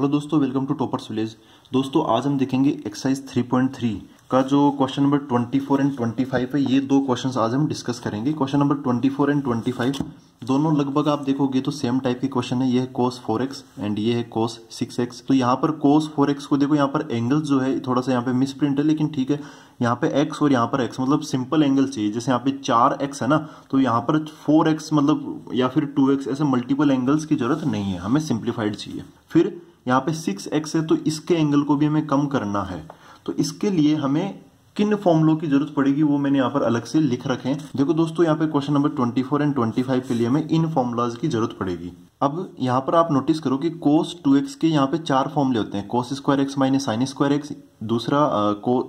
hello दोस्तों welcome to toppers village दोस्तों आज हम देखेंगे एक्सरसाइज 3.3 का जो क्वेश्चन नंबर 24 एंड 25 है ये दो क्वेश्चंस आज हम डिस्कस करेंगे क्वेश्चन नंबर 24 एंड 25 दोनों लगभग आप देखोगे तो सेम टाइप के क्वेश्चन है ये है कोस फोर एंड ये है कोस सिक्स तो यहाँ पर कोस फोर को देखो यहाँ पर एंगल जो है थोड़ा सा यहाँ पे मिस प्रिंट है लेकिन ठीक है यहाँ पे x और यहाँ पर x मतलब सिंपल एंगल चाहिए जैसे यहाँ पे एक्स है ना तो यहाँ पर एक्स मतलब या फिर एक्स ऐसे मल्टीपल एंगल्स की जरूरत नहीं है हमें सिंप्लीफाइड चाहिए फिर यहाँ पे सिक्स एक्स है तो इसके एंगल को भी हमें कम करना है तो इसके लिए हमें किन फॉर्मुलों की जरूरत पड़ेगी वो मैंने यहाँ पर अलग से लिख रखे हैं देखो दोस्तों यहाँ पे क्वेश्चन नंबर 24 एंड 25 के लिए हमें इन फॉर्मुलाज की जरूरत पड़ेगी अब यहाँ पर आप नोटिस करो कि कोस टू एक्स के यहाँ पे चार फॉर्मुले होते हैं cos square x minus sine square x दूसरा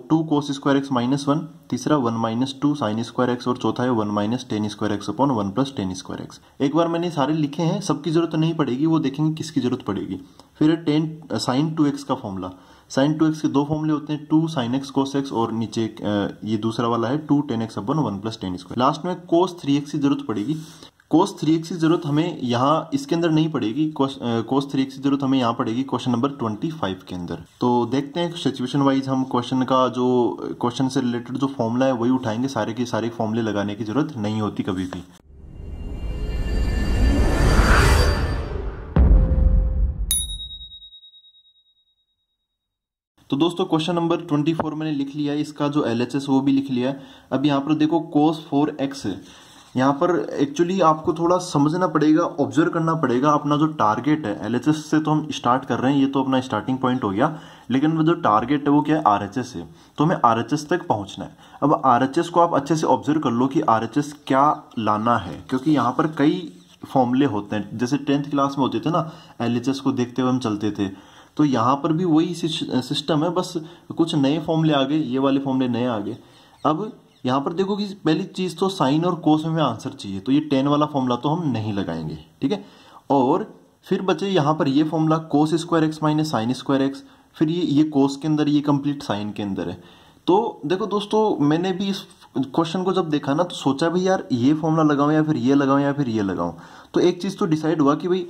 two cos square x minus one तीसरा one minus two sine square x और चौथा है one minus tan square x upon one plus tan square x एक बार मैंने सारे लिखे हैं सबकी जरूरत नहीं पड़ेगी वो देखेंगे किसकी जरूरत पड़ेगी फिर टेन साइन टू एक्स का फॉर्मूला साइन टू एक्स के दो फॉर्मूले होते हैं two sine x cos x और नीचे ये दूसरा वाला है two tan x upon one plus tan square last में कोस थ्री एक्स की जरूरत पड़ेगी कोस थ्री एक्स की जरूरत हमें यहाँ इसके अंदर नहीं पड़ेगी कोस थ्री एक्स की जरूरत हमें यहाँ पड़ेगी क्वेश्चन नंबर ट्वेंटी फाइव के अंदर तो देखते हैं सिचुएशन वाइज हम क्वेश्चन का जो क्वेश्चन से रिलेटेड जो फॉर्मूला है वही उठाएंगे सारे के सारे फॉर्मूले लगाने की जरूरत नहीं होती कभी भी तो दोस्तों क्वेश्चन नंबर ट्वेंटी फोर मैंने लिख लिया है इसका जो एल एच एस वो भी लिख लिया है अब यहाँ पर देखो कोस फोर एक्स यहाँ पर एक्चुअली आपको थोड़ा समझना पड़ेगा ऑब्जर्व करना पड़ेगा अपना जो टारगेट है एल से तो हम स्टार्ट कर रहे हैं ये तो अपना स्टार्टिंग पॉइंट हो गया लेकिन जो टारगेट है वो क्या है आर है तो हमें आर तक पहुँचना है अब आर को आप अच्छे से ऑब्जर्व कर लो कि आर क्या लाना है क्योंकि यहाँ पर कई फॉर्मूले होते हैं जैसे टेंथ क्लास में होते थे ना एल को देखते हुए हम चलते थे तो यहाँ पर भी वही सिस्टम है बस कुछ नए फॉर्मूले आ गए ये वाले फॉर्मूले नए आ गए अब यहाँ पर देखो कि पहली चीज़ तो साइन और कोस में आंसर चाहिए तो ये टेन वाला फॉर्मूला तो हम नहीं लगाएंगे ठीक है और फिर बचे यहाँ पर ये formula cos square x minus sine square x फिर ये ये कोस के अंदर ये कंप्लीट साइन के अंदर है तो देखो दोस्तों मैंने भी इस क्वेश्चन को जब देखा ना तो सोचा भाई यार ये फॉर्मूला लगाऊँ या फिर ये लगाऊँ या फिर ये लगाऊँ तो एक चीज़ तो डिसाइड हुआ कि भाई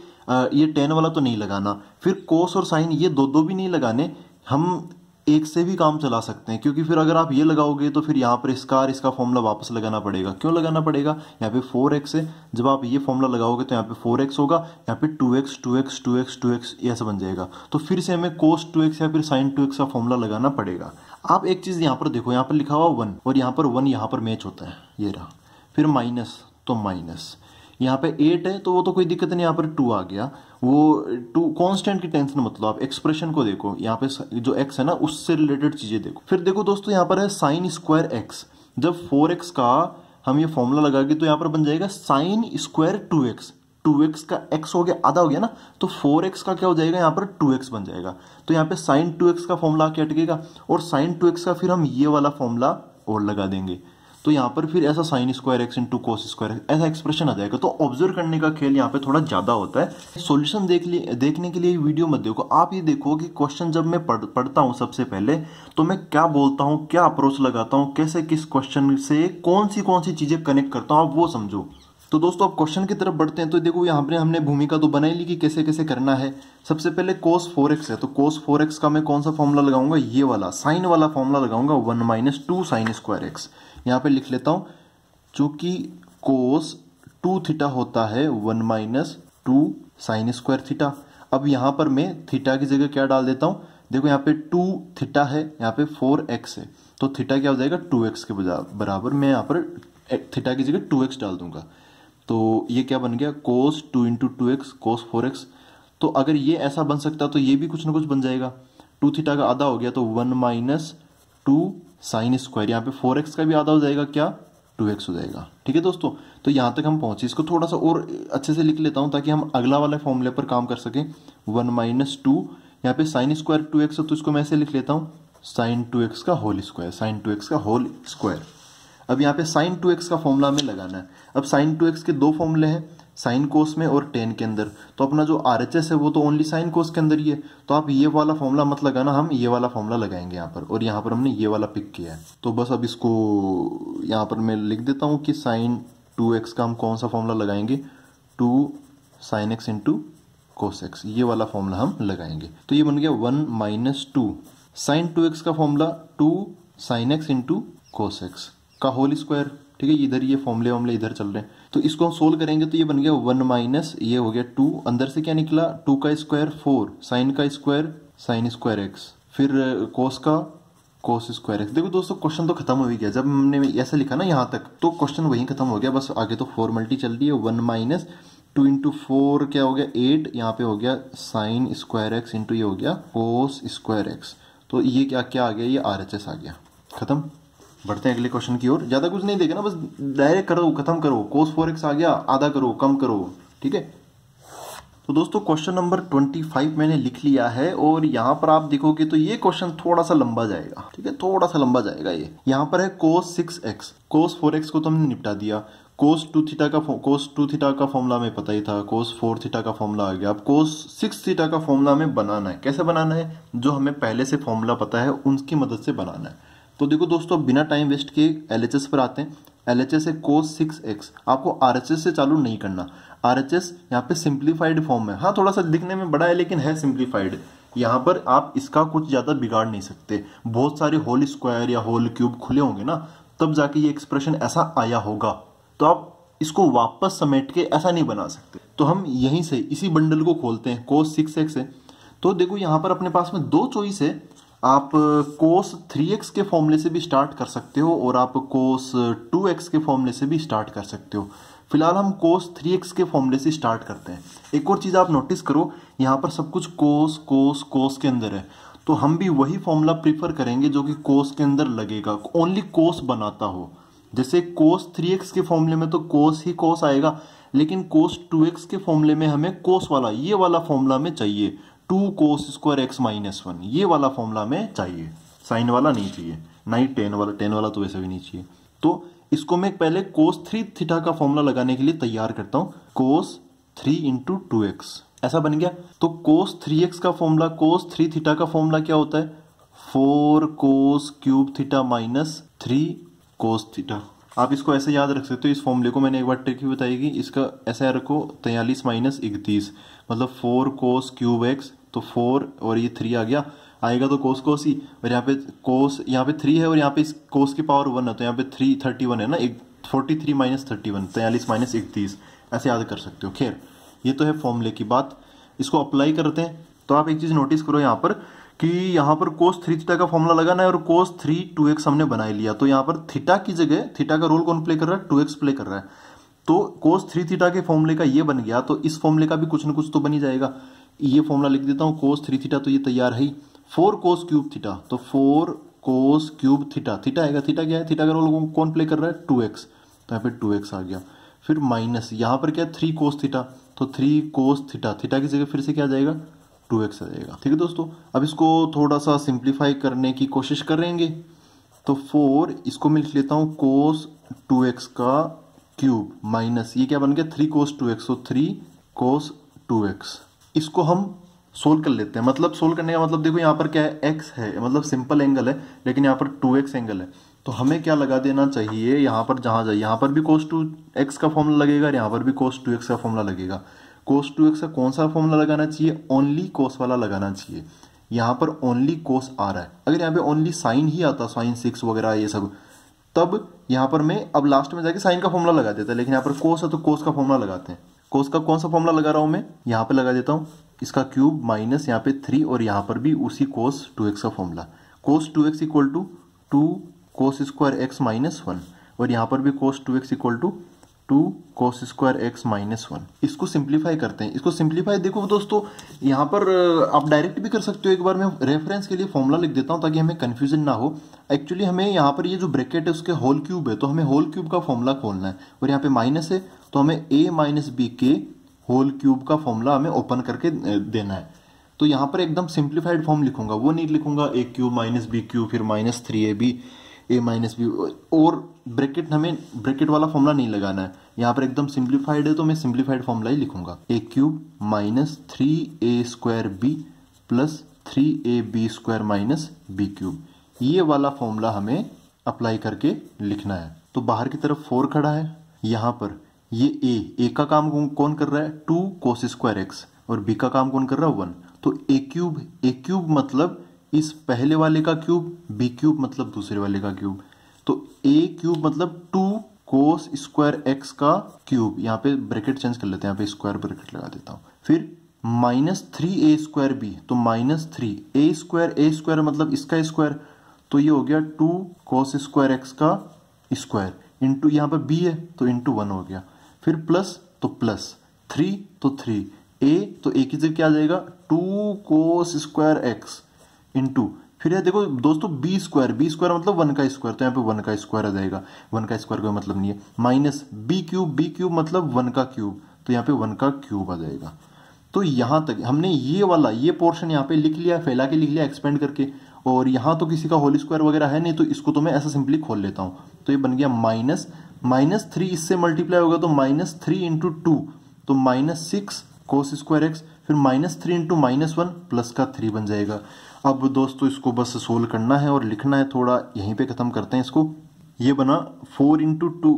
ये टेन वाला तो नहीं लगाना फिर कोस और साइन ये दो दो भी नहीं लगाने हम एक से भी काम चला सकते हैं क्योंकि फिर अगर आप ये लगाओगे तो फिर यहाँ पर इसका और इसका फॉर्मूला वापस लगाना पड़ेगा क्यों लगाना पड़ेगा यहाँ पे फोर एक्स है जब आप ये फॉर्मूला लगाओगे तो यहाँ पे फोर एक्स होगा यहाँ पे two x two x two x two x ऐसा बन जाएगा तो फिर से हमें कोस टू एक्स या फिर साइन टू एक्स का फॉर्मूला लगाना पड़ेगा आप एक चीज़ यहाँ पर देखो यहाँ पर लिखा हुआ वन और यहाँ पर वन यहाँ पर मैच होता है ये रहा फिर माइनस तो माइनस यहाँ पे एट है तो वो तो कोई दिक्कत नहीं यहाँ पर टू आ गया वो टू कांस्टेंट की टेंस मतलब आप एक्सप्रेशन को देखो यहाँ पे जो एक्स है ना उससे रिलेटेड चीजें देखो फिर देखो दोस्तों यहाँ पर है साइन स्क्वायर एक्स जब फोर एक्स का हम ये फॉर्मूला लगाएंगे तो यहाँ पर बन जाएगा sine square two x two x का एक्स हो गया आधा हो गया ना तो फोर एक्स का क्या हो जाएगा यहाँ पर टू एक्स बन जाएगा तो यहाँ पे साइन टू एक्स का फॉर्मूला आके अटकेगा और साइन टू एक्स का फिर हम ये वाला फॉर्मूला और लगा देंगे तो यहाँ पर फिर ऐसा sine square x into cos square x ऐसा एक्सप्रेशन आ जाएगा तो ऑब्जर्व करने का खेल यहाँ पे थोड़ा ज़्यादा होता है सॉल्यूशन देख लिए देखने के लिए वीडियो मत देखो आप ये देखो कि क्वेश्चन जब मैं पढ़ पढ़ता हूँ सबसे पहले तो मैं क्या बोलता हूँ क्या अप्रोच लगाता हूँ कैसे किस क्वेश्चन से कौन सी कौन सी चीज़ें कनेक्ट करता हूँ आप वो समझो तो दोस्तों अब क्वेश्चन की तरफ बढ़ते हैं तो देखो यहाँ पर हमने भूमिका तो बनाई ली कि कैसे कैसे करना है सबसे पहले कोस फोर एक्स है तो कोस फोर एक्स का मैं कौन सा फॉर्मूला लगाऊंगा ये वाला साइन वाला फॉर्मूला लगाऊंगा one minus two sine square x यहाँ पे लिख लेता हूँ चूंकि कोस टू थीटा होता है one minus two sine square theta अब यहाँ पर मैं थीटा की जगह क्या डाल देता हूँ देखो यहाँ पे टू थीटा है यहाँ पे फोर एक्स है तो थीटा क्या हो जाएगा टू एक्स के बराबर मैं यहाँ पर थीटा की जगह टू एक्स डाल दूंगा तो ये क्या बन गया cos two into two x cos four x तो अगर ये ऐसा बन सकता तो ये भी कुछ ना कुछ बन जाएगा टू थीटा का आधा हो गया तो one minus two sine square यहाँ पे फोर एक्स का भी आधा हो जाएगा क्या टू एक्स हो जाएगा ठीक है दोस्तों तो यहाँ तक हम पहुंचे इसको थोड़ा सा और अच्छे से लिख लेता हूँ ताकि हम अगला वाला फॉर्मूले पर काम कर सकें वन माइनस टू यहाँ पे साइन स्क्वायर टू एक्स तो इसको मैं ऐसे लिख लेता हूँ साइन टू एक्स का whole square sine two x का होल स्क्वायर अब यहाँ पे साइन टू एक्स का फॉर्मूला हमें लगाना है अब साइन टू एक्स के दो फॉर्मूले हैं साइन कोस में और टेन के अंदर तो अपना जो आर एच एस है वो तो ओनली साइन कोस के अंदर ही है तो आप ये वाला फॉर्मूला मत लगाना हम ये वाला फॉर्मूला लगाएंगे यहाँ पर और यहाँ पर हमने ये वाला पिक किया है तो बस अब इसको यहाँ पर मैं लिख देता हूँ कि साइन टू एक्स का हम कौन सा फॉर्मूला लगाएंगे two sine x into cos x ये वाला फॉर्मूला हम लगाएंगे तो ये बन गया one minus two sine two x का formula two sine x into cos x का होल स्क्वायर ठीक है इधर ये फॉर्मले वॉमले इधर चल रहे हैं तो इसको हम सोल्व करेंगे तो ये बन गया वन माइनस ये हो गया टू अंदर से क्या निकला टू का स्क्वायर फोर साइन का स्क्वायर साइन स्क्वायर एक्स फिर कोस का कोस स्क्वायर एक्स देखो दोस्तों क्वेश्चन तो खत्म हो ही गया जब हमने ऐसा लिखा ना यहाँ तक तो क्वेश्चन वहीं खत्म हो गया बस आगे तो फॉर्मेलिटी चल रही है one minus two into four क्या हो गया एट यहाँ पे हो गया साइन स्क्वायर एक्स इंटू ये हो गया कोस स्क्वायर एक्स तो ये क्या क्या आ गया ये आर एच एस आ गया खत्म बढ़ते हैं अगले क्वेश्चन की ओर ज़्यादा कुछ नहीं देखना बस डायरेक्ट करो खत्म करो कोस फोर एक्स आ गया आधा करो कम करो ठीक है तो दोस्तों क्वेश्चन नंबर ट्वेंटी फाइव मैंने लिख लिया है और यहाँ पर आप देखोगे तो ये क्वेश्चन थोड़ा सा लंबा जाएगा ठीक है थोड़ा सा लंबा जाएगा ये यहाँ पर है cos six x cos four x को तो हमने निपटा दिया कोस टू थीटा का कोस टू थीटा का फॉर्मूला हमें पता ही था कोस फोर थीटा का फॉर्मूला आ गया अब कोस सिक्स थीटा का फॉर्मूला हमें बनाना है कैसे बनाना है जो हमें पहले से फॉर्मूला पता है उनकी मदद से बनाना है तो देखो दोस्तों बिना टाइम वेस्ट किए एल पर आते हैं एल एच एस है कोस सिक्स एक्स आपको आर एच एस से चालू नहीं करना आर एच एस यहाँ पे सिंप्लीफाइड फॉर्म है हाँ थोड़ा सा दिखने में बड़ा है लेकिन है सिंप्लीफाइड यहाँ पर आप इसका कुछ ज़्यादा बिगाड़ नहीं सकते बहुत सारे होल स्क्वायर या होल क्यूब खुले होंगे ना तब जाके ये एक्सप्रेशन ऐसा आया होगा तो आप इसको वापस समेट के ऐसा नहीं बना सकते तो हम यहीं से इसी बंडल को खोलते हैं कोस सिक्स एक्स है तो देखो यहाँ पर अपने पास में दो चॉइस है आप कोस थ्री एक्स के फॉर्मूले से भी स्टार्ट कर सकते हो और आप कोस टू एक्स के फॉर्मूले से भी स्टार्ट कर सकते हो फिलहाल हम कोस थ्री एक्स के फॉर्मूले से स्टार्ट करते हैं एक और चीज़ आप नोटिस करो यहाँ पर सब कुछ कोस कोस कोस के अंदर है तो हम भी वही फॉर्मूला प्रीफर करेंगे जो कि कोस के अंदर लगेगा ओनली कोस बनाता हो जैसे कोस थ्री एक्स के फॉर्मूले में तो कोस ही कोस आएगा लेकिन कोस टू एक्स के फॉर्मूले में हमें कोस वाला ये वाला फॉर्मूला में चाहिए two cos square x minus one ये वाला फॉर्मूला हमें चाहिए साइन वाला नहीं चाहिए ना ही टेन वाला टेन वाला तो वैसे भी नहीं चाहिए तो इसको मैं पहले कोस थ्री थीटा का फॉर्मूला लगाने के लिए तैयार करता हूँ cos three into two x ऐसा बन गया तो कोस थ्री एक्स का फॉर्मूला कोस थ्री थीटा का फॉर्मूला क्या होता है four cos cube theta minus three cos theta आप इसको ऐसे याद रख सकते हो इस फॉर्मूले को मैंने एक बार ट्रिक भी बताएगी इसका ऐसा रखो तैयलीस माइनस इकतीस मतलब फोर कोस क्यूब एक्स तो फोर और ये थ्री आ गया आएगा तो कोस कोस ही और यहाँ पे कोस यहाँ पे थ्री है और यहाँ पे इस कोस की पावर वन है तो यहाँ पे थ्री थर्टी वन है ना एक forty three minus thirty one तैयलीस माइनस इकतीस ऐसे याद कर सकते हो खैर ये तो है फॉर्मूले की बात इसको अप्लाई करते हैं तो आप एक चीज़ नोटिस करो यहाँ पर कि यहाँ पर कोस थ्री थीटा का फॉर्मूला लगाना है और कोस थ्री टू एक्स हमने बना लिया तो यहाँ पर थीटा की जगह थीटा का रोल कौन प्ले कर रहा है टू एक्स प्ले कर रहा है तो कोस थ्री थीटा के फॉर्मूले का ये बन गया तो इस फॉर्मूले का भी कुछ ना कुछ तो बनी जाएगा ये फॉर्मूला लिख देता हूँ कोस थ्री थीटा तो ये तैयार है ही फोर कोस क्यूब थीटा तो four cos cube theta theta आएगा थीटा क्या है थीटा का रोल कौन प्ले कर रहा है टू एक्स तो यहाँ पे टू एक्स आ गया फिर माइनस यहाँ पर क्या है थ्री कोस थीटा तो थ्री कोस थीटा थीटा की जगह फिर से क्या आ जाएगा टू एक्स आ जाएगा ठीक है दोस्तों अब इसको थोड़ा सा सिंप्लीफाई करने की कोशिश करेंगे तो फोर इसको मैं लिख लेता हूँ कोस टू एक्स का क्यूब माइनस ये क्या बन गया थ्री कोस टू एक्स तो थ्री कोस टू एक्स इसको हम सोल्व कर लेते हैं मतलब सोल्व करने का मतलब देखो यहाँ पर क्या है एक्स है मतलब सिंपल एंगल है लेकिन यहाँ पर टू एक्स एंगल है तो हमें क्या लगा देना चाहिए यहाँ पर जहाँ जाए यहाँ पर भी कोस टू एक्स का फॉर्मूला लगेगा यहाँ पर भी कोस टू एक्स का फॉर्मूला लगेगा कोस टू एक्स का कौन सा फॉर्मूला लगाना चाहिए ओनली कोस वाला लगाना चाहिए यहाँ पर ओनली कोस आ रहा है अगर यहाँ पे ओनली साइन ही आता साइन सिक्स वगैरह ये सब तब यहाँ पर मैं अब लास्ट में जाके साइन का फॉर्मूला लगा देता लेकिन यहाँ पर कोस है तो कोस का फॉर्मूला लगाते हैं कोस का कौन सा फॉर्मूला लगा रहा हूं मैं यहाँ पर लगा देता हूँ इसका क्यूब माइनस यहाँ पे थ्री और यहाँ पर भी उसी कोस टू एक्स का formula cos two x equal to two cos square x minus one और यहाँ पर भी cos two x equal to two cos square x minus one इसको सिंप्लीफाई करते हैं इसको सिंप्लीफाई देखो दोस्तों यहाँ पर आप डायरेक्ट भी कर सकते हो एक बार मैं रेफरेंस के लिए फॉर्मूला लिख देता हूँ ताकि हमें कन्फ्यूजन ना हो एक्चुअली हमें यहाँ पर ये यह जो ब्रैकेट है उसके होल क्यूब है तो हमें होल क्यूब का फॉर्मूला खोलना है और यहाँ पे माइनस है तो हमें ए माइनस बी के होल क्यूब का फॉर्मूला हमें ओपन करके देना है तो यहां पर एकदम सिंप्लीफाइड फॉर्म लिखूंगा वो नहीं लिखूंगा a cube minus b cube फिर minus three a b a minus b और ब्रैकेट हमें ब्रैकेट वाला फॉर्मूला नहीं लगाना है यहाँ पर एकदम सिंप्लीफाइड है तो मैं सिंप्लीफाइड फॉर्मूला ही लिखूंगा a cube minus three a square b plus three a b square minus b cube ये वाला फॉर्मूला हमें अप्लाई करके लिखना है तो बाहर की तरफ फोर खड़ा है यहां पर ये ए ए का काम कौन कर रहा है टू कोस स्क्वायर एक्स और बी का काम कौन कर रहा है वन तो ए क्यूब ए क्यूब मतलब इस पहले वाले का क्यूब बी क्यूब मतलब दूसरे वाले का क्यूब तो ए क्यूब मतलब टू कोस स्क्वायर एक्स का क्यूब यहाँ पे ब्रैकेट चेंज कर लेते हैं यहाँ पे स्क्वायर ब्रैकेट लगा देता हूँ फिर minus three a square b तो minus three a square a square मतलब इसका स्क्वायर तो ये हो गया टू कोस स्क्वायर एक्स का स्क्वायर इंटू यहाँ पर बी है तो इंटू वन हो गया फिर प्लस तो प्लस थ्री तो थ्री ए तो ए की जगह क्या आ जाएगा two cos square x into फिर यह देखो दोस्तों बी स्क्वायर बी स्क्वायर मतलब वन का स्क्वायर तो यहाँ पे वन का स्क्वायर आ जाएगा वन का स्क्वायर कोई मतलब नहीं है minus b cube b cube मतलब वन का क्यूब तो यहाँ पे वन का क्यूब आ जाएगा तो यहाँ तक हमने ये वाला ये पोर्शन यहाँ पे लिख लिया फैला के लिख लिया एक्सपेंड करके और यहाँ तो किसी का होल स्क्वायर वगैरह है नहीं तो इसको तो मैं ऐसा सिंपली खोल लेता हूँ तो ये बन गया माइनस माइनस थ्री इससे मल्टीप्लाई होगा तो माइनस थ्री इंटू टू तो minus six cos square x फिर minus three into minus one plus का थ्री बन जाएगा अब दोस्तों इसको बस सोल्व करना है और लिखना है थोड़ा यहीं पे ख़त्म करते हैं इसको ये बना फोर इंटू टू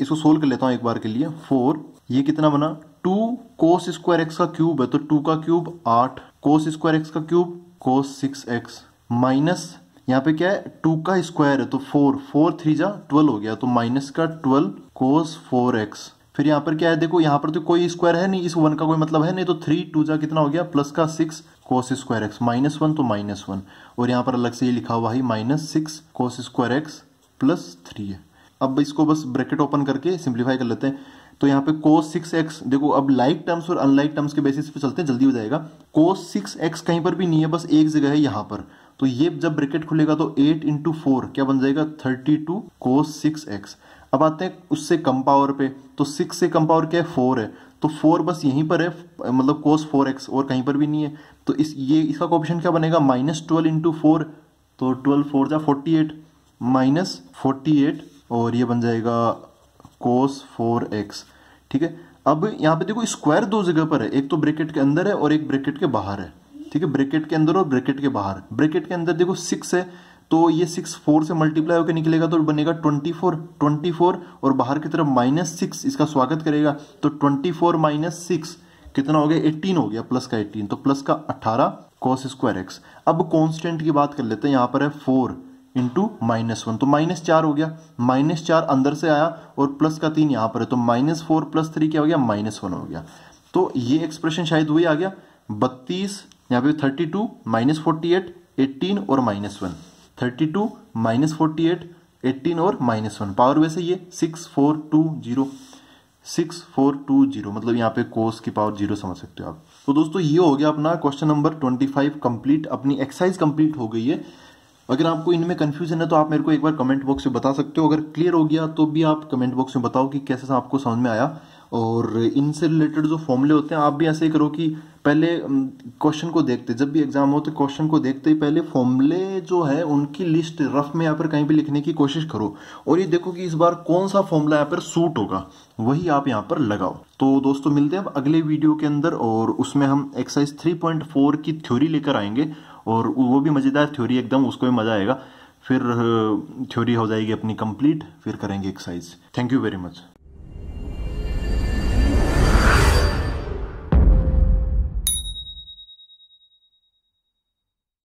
इसको सोल्व कर लेता हूँ एक बार के लिए फोर ये कितना बना टू कोस स्क्वायर एक्स का क्यूब है तो टू का क्यूब आठ कोस स्क्वायर एक्स का cube cos six x minus यहाँ पे क्या है टू का स्क्वायर है तो फोर फोर थ्री जा ट्वेल्व हो गया तो माइनस का ट्वेल्व कोस फोर एक्स फिर यहाँ पर क्या है देखो यहाँ पर तो कोई स्क्वायर है नहीं इस वन का कोई मतलब है नहीं तो थ्री टू जा कितना हो गया प्लस का six cos square x minus one तो माइनस वन और यहाँ पर अलग से ये लिखा हुआ है minus six cos square x plus three है अब इसको बस ब्रैकेट ओपन करके सिंप्लीफाई कर लेते हैं तो यहाँ पे कोस सिक्स एक्स देखो अब लाइक टर्म्स और अनलाइक टर्म्स के बेसिस पे चलते हैं जल्दी हो जाएगा कोस सिक्स एक्स कहीं पर भी नहीं है बस एक जगह है यहाँ पर तो ये जब ब्रैकेट खुलेगा तो एट इंटू फोर क्या बन जाएगा thirty two cos six x अब आते हैं उससे कम पावर पे तो सिक्स से कम पावर क्या है फोर है तो फोर बस यहीं पर है मतलब कोस फोर एक्स और कहीं पर भी नहीं है तो इस ये इसका ऑप्शन क्या बनेगा माइनस ट्वेल्व इंटू फोर तो ट्वेल्व फोर जा forty eight minus forty eight और ये बन जाएगा कोस फोर एक्स ठीक है अब यहाँ पे देखो स्क्वायर दो जगह पर है एक तो ब्रैकेट के अंदर है और एक ब्रैकेट के बाहर है ठीक है ब्रेकेट के अंदर और ब्रेकेट के बाहर ब्रेकेट के अंदर देखो सिक्स है तो ये सिक्स फोर से मल्टीप्लाई होकर निकलेगा तो बनेगा ट्वेंटी फोर ट्वेंटी फोर और बाहर की तरफ माइनस सिक्स इसका स्वागत करेगा तो ट्वेंटी फोर माइनस सिक्स कितना हो गया एट्टीन हो गया प्लस का एट्टीन तो प्लस का अट्ठारह कॉस स्क्वायर एक्स अब कॉन्स्टेंट की बात कर लेते हैं यहाँ पर है फोर इंटू माइनस वन तो माइनस चार हो गया माइनस चार अंदर से आया और प्लस का तीन यहाँ पर है तो माइनस फोर प्लस थ्री क्या हो गया माइनस वन हो गया तो ये एक्सप्रेशन शायद वही आ गया बत्तीस यहाँ पे thirty two minus forty eight eighteen और minus one thirty two minus forty eight eighteen और माइनस वन पावर वैसे ये six four two zero six four two zero मतलब यहाँ पे कोस की पावर जीरो समझ सकते हो आप तो दोस्तों ये हो गया अपना question number twenty five complete अपनी एक्सरसाइज कंप्लीट हो गई है अगर आपको इनमें कन्फ्यूजन है तो आप मेरे को एक बार कमेंट बॉक्स में बता सकते हो अगर क्लियर हो गया तो भी आप कमेंट बॉक्स में बताओ कि कैसे आपको समझ में आया और इनसे रिलेटेड जो फॉर्मूले होते हैं आप भी ऐसे ही करो कि पहले क्वेश्चन को देखते जब भी एग्जाम हो तो क्वेश्चन को देखते ही पहले फॉर्मूले जो है उनकी लिस्ट रफ में यहाँ पर कहीं भी लिखने की कोशिश करो और ये देखो कि इस बार कौन सा फॉर्मूला यहाँ पर सूट होगा वही आप यहाँ पर लगाओ तो दोस्तों मिलते हैं अब अगले वीडियो के अंदर और उसमें हम एक्सरसाइज फोर की थ्योरी लेकर आएंगे और वो भी मज़ेदार थ्योरी एकदम उसको भी मज़ा आएगा फिर थ्योरी हो जाएगी अपनी कंप्लीट फिर करेंगे exercise thank you very much